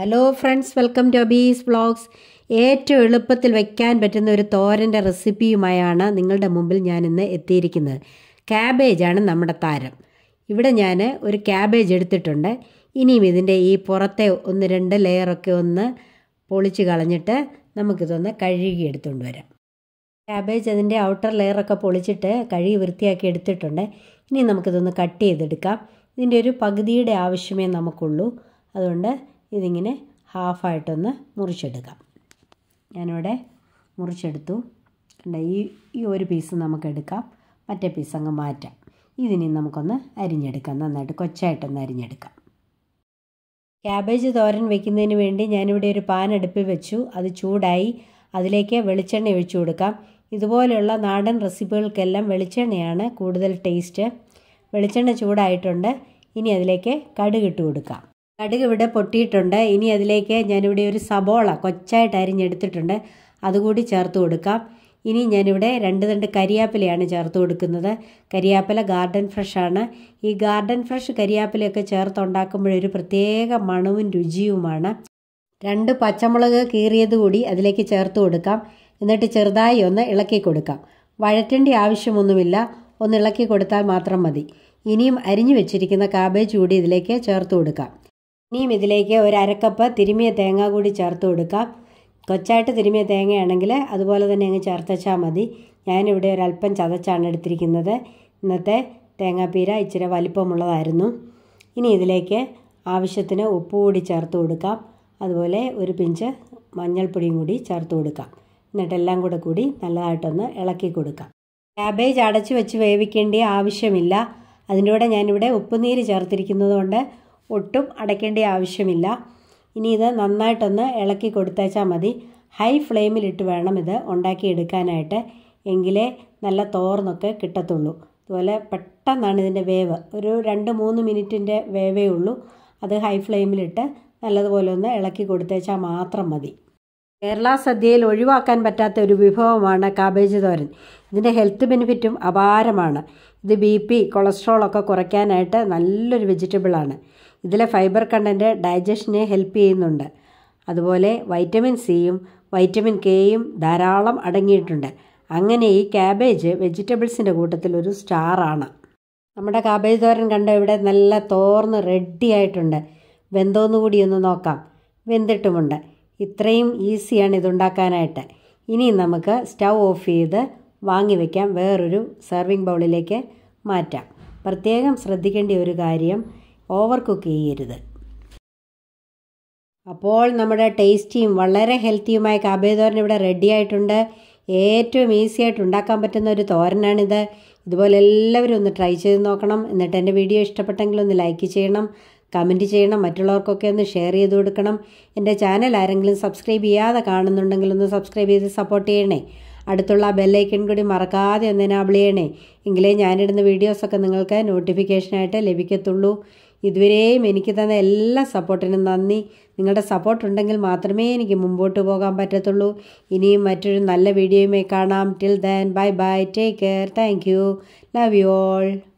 hello friends welcome to Abee's vlogs ഏറ്റവും എളുപ്പത്തിൽ വയ്ക്കാൻ പറ്റുന്ന ഒരു തോരൻ്റെ റെസിപ്പിയുമായാണ് നിങ്ങളുടെ മുമ്പിൽ ഞാൻ ഇന്ന് എത്തിയിരിക്കുന്നത് ക്യാബേജാണ് നമ്മുടെ താരം ഇവിടെ ഞാൻ ഒരു ക്യാബേജ് എടുത്തിട്ടുണ്ട് ഇനിയും ഇതിൻ്റെ ഈ പുറത്തെ ഒന്ന് രണ്ട് ലെയറൊക്കെ ഒന്ന് പൊളിച്ച് കളഞ്ഞിട്ട് നമുക്കിതൊന്ന് കഴുകി എടുത്തുകൊണ്ട് വരാം ക്യാബേജ് അതിൻ്റെ ഔട്ടർ ലെയറൊക്കെ പൊളിച്ചിട്ട് കഴുകി വൃത്തിയാക്കി എടുത്തിട്ടുണ്ട് ഇനി നമുക്കിതൊന്ന് കട്ട് ചെയ്തെടുക്കാം ഇതിൻ്റെ ഒരു പകുതിയുടെ ആവശ്യമേ നമുക്കുള്ളൂ അതുകൊണ്ട് ഇതിങ്ങനെ ഹാഫായിട്ടൊന്ന് മുറിച്ചെടുക്കാം ഞാനിവിടെ മുറിച്ചെടുത്തു കണ്ട ഈ ഈ ഒരു പീസ് നമുക്കെടുക്കാം മറ്റേ പീസ് അങ്ങ് മാറ്റാം ഇതിനി നമുക്കൊന്ന് അരിഞ്ഞെടുക്കാം നന്നായിട്ട് കൊച്ചായിട്ടൊന്ന് അരിഞ്ഞെടുക്കാം ക്യാബേജ് തോരൻ വെക്കുന്നതിന് വേണ്ടി ഞാനിവിടെ ഒരു പാൻ അടുപ്പിൽ വെച്ചു അത് ചൂടായി അതിലേക്ക് വെളിച്ചെണ്ണ ഒഴിച്ചു കൊടുക്കാം ഇതുപോലെയുള്ള നാടൻ റെസിപ്പികൾക്കെല്ലാം വെളിച്ചെണ്ണയാണ് കൂടുതൽ ടേസ്റ്റ് വെളിച്ചെണ്ണ ചൂടായിട്ടുണ്ട് ഇനി അതിലേക്ക് കടുകിട്ട് കൊടുക്കാം കടുക് ഇവിടെ പൊട്ടിയിട്ടുണ്ട് ഇനി അതിലേക്ക് ഞാനിവിടെ ഒരു സബോള കൊച്ചായിട്ട് അരിഞ്ഞെടുത്തിട്ടുണ്ട് അതുകൂടി ചേർത്ത് കൊടുക്കാം ഇനി ഞാനിവിടെ രണ്ട് രണ്ട് കരിയാപ്പിലയാണ് ചേർത്ത് കൊടുക്കുന്നത് കരിയാപ്പില ഗാർഡൻ ഫ്രഷാണ് ഈ ഗാർഡൻ ഫ്രഷ് കരിയാപ്പിലയൊക്കെ ചേർത്തുണ്ടാക്കുമ്പോഴൊരു പ്രത്യേക മണവും രുചിയുമാണ് രണ്ട് പച്ചമുളക് കീറിയത് കൂടി അതിലേക്ക് ചേർത്ത് കൊടുക്കാം എന്നിട്ട് ചെറുതായി ഒന്ന് ഇളക്കി കൊടുക്കാം വഴറ്റേണ്ട ആവശ്യമൊന്നുമില്ല ഒന്ന് ഇളക്കി കൊടുത്താൽ മാത്രം മതി ഇനിയും അരിഞ്ഞു വെച്ചിരിക്കുന്ന കാബേജ് കൂടി ഇതിലേക്ക് ചേർത്ത് കൊടുക്കാം ഇനിയും ഇതിലേക്ക് ഒരു അരക്കപ്പ് തിരുമിയ തേങ്ങ കൂടി ചേർത്ത് കൊടുക്കാം കൊച്ചായിട്ട് തിരുമിയ തേങ്ങയാണെങ്കിൽ അതുപോലെ തന്നെ അങ്ങ് ചേർത്തച്ചാൽ മതി ഞാനിവിടെ ഒരല്പം ചതച്ചാണ് എടുത്തിരിക്കുന്നത് ഇന്നത്തെ തേങ്ങാപ്പീര ഇച്ചിരി വലിപ്പമുള്ളതായിരുന്നു ഇനി ഇതിലേക്ക് ആവശ്യത്തിന് ഉപ്പ് കൂടി ചേർത്ത് കൊടുക്കാം അതുപോലെ ഒരു പിഞ്ച് മഞ്ഞൾപ്പൊടിയും കൂടി ചേർത്ത് കൊടുക്കാം എന്നിട്ടെല്ലാം കൂടെ കൂടി നല്ലതായിട്ടൊന്ന് ഇളക്കി കൊടുക്കാം ക്യാബേജ് അടച്ചു വെച്ച് വേവിക്കേണ്ട ആവശ്യമില്ല അതിൻ്റെ കൂടെ ഞാനിവിടെ ഉപ്പുനീര് ചേർത്തിരിക്കുന്നതുകൊണ്ട് ഒട്ടും അടയ്ക്കേണ്ട ആവശ്യമില്ല ഇനി ഇത് നന്നായിട്ടൊന്ന് ഇളക്കി കൊടുത്തേച്ചാൽ മതി ഹൈ ഫ്ലെയിമിലിട്ട് വേണം ഇത് ഉണ്ടാക്കിയെടുക്കാനായിട്ട് എങ്കിലേ നല്ല തോർന്നൊക്കെ കിട്ടത്തുള്ളൂ അതുപോലെ പെട്ടെന്നാണ് ഇതിൻ്റെ വേവ് ഒരു രണ്ട് മൂന്ന് മിനിറ്റിൻ്റെ വേവേ ഉള്ളൂ അത് ഹൈ ഫ്ലെയിമിലിട്ട് നല്ലതുപോലെ ഒന്ന് ഇളക്കി കൊടുത്തേച്ചാൽ മാത്രം മതി കേരള സദ്യയിൽ ഒഴിവാക്കാൻ പറ്റാത്ത ഒരു വിഭവമാണ് കാബേജ് തോരൻ ഇതിൻ്റെ ഹെൽത്ത് ബെനിഫിറ്റും അപാരമാണ് ഇത് ബി പി കൊളസ്ട്രോളൊക്കെ കുറയ്ക്കാനായിട്ട് നല്ലൊരു വെജിറ്റബിളാണ് ഇതിലെ ഫൈബർ കണ്ടൻറ്റ് ഡൈജഷനെ ഹെൽപ്പ് ചെയ്യുന്നുണ്ട് അതുപോലെ വൈറ്റമിൻ സിയും വൈറ്റമിൻ കെയും ധാരാളം അടങ്ങിയിട്ടുണ്ട് അങ്ങനെ ഈ ക്യാബേജ് വെജിറ്റബിൾസിൻ്റെ കൂട്ടത്തിൽ ഒരു സ്റ്റാറാണ് നമ്മുടെ കാബേജ് തോരൻ കണ്ട ഇവിടെ നല്ല തോർന്ന് റെഡി ആയിട്ടുണ്ട് വെന്തോന്നുകൂടി ഒന്ന് നോക്കാം വെന്തിട്ടുമുണ്ട് ഇത്രയും ഈസിയാണ് ഇതുണ്ടാക്കാനായിട്ട് ഇനി നമുക്ക് സ്റ്റൗ ഓഫ് ചെയ്ത് വാങ്ങി വയ്ക്കാം വേറൊരു സെർവിങ് ബൗളിലേക്ക് മാറ്റാം പ്രത്യേകം ശ്രദ്ധിക്കേണ്ട ഒരു കാര്യം ഓവർ കുക്ക് ചെയ്യരുത് അപ്പോൾ നമ്മുടെ ടേസ്റ്റിയും വളരെ ഹെൽത്തിയുമായ കാബേജ് ഇവിടെ റെഡി ആയിട്ടുണ്ട് ഏറ്റവും ഈസി ആയിട്ട് ഉണ്ടാക്കാൻ പറ്റുന്ന ഒരു തോരനാണിത് ഇതുപോലെ എല്ലാവരും ഒന്ന് ട്രൈ ചെയ്ത് നോക്കണം എന്നിട്ട് എൻ്റെ വീഡിയോ ഇഷ്ടപ്പെട്ടെങ്കിൽ ഒന്ന് ലൈക്ക് ചെയ്യണം കമൻറ്റ് ചെയ്യണം മറ്റുള്ളവർക്കൊക്കെ ഒന്ന് ഷെയർ ചെയ്ത് കൊടുക്കണം എൻ്റെ ചാനൽ ആരെങ്കിലും സബ്സ്ക്രൈബ് ചെയ്യാതെ കാണുന്നുണ്ടെങ്കിൽ ഒന്ന് സബ്സ്ക്രൈബ് ചെയ്ത് സപ്പോർട്ട് ചെയ്യണേ അടുത്തുള്ള ആ ബെല്ലൈക്കൺ കൂടി മറക്കാതെ ഒന്ന് എനാബിൾ ചെയ്യണേ എങ്കിലേ ഞാനിടുന്ന വീഡിയോസൊക്കെ നിങ്ങൾക്ക് നോട്ടിഫിക്കേഷനായിട്ട് ലഭിക്കത്തുള്ളൂ ഇതുവരെയും എനിക്ക് തന്ന എല്ലാ സപ്പോർട്ടിനും നന്ദി നിങ്ങളുടെ സപ്പോർട്ട് ഉണ്ടെങ്കിൽ മാത്രമേ എനിക്ക് മുമ്പോട്ട് പോകാൻ പറ്റത്തുള്ളൂ ഇനിയും മറ്റൊരു നല്ല വീഡിയോയുമായി കാണാം till then bye bye take care thank you love you all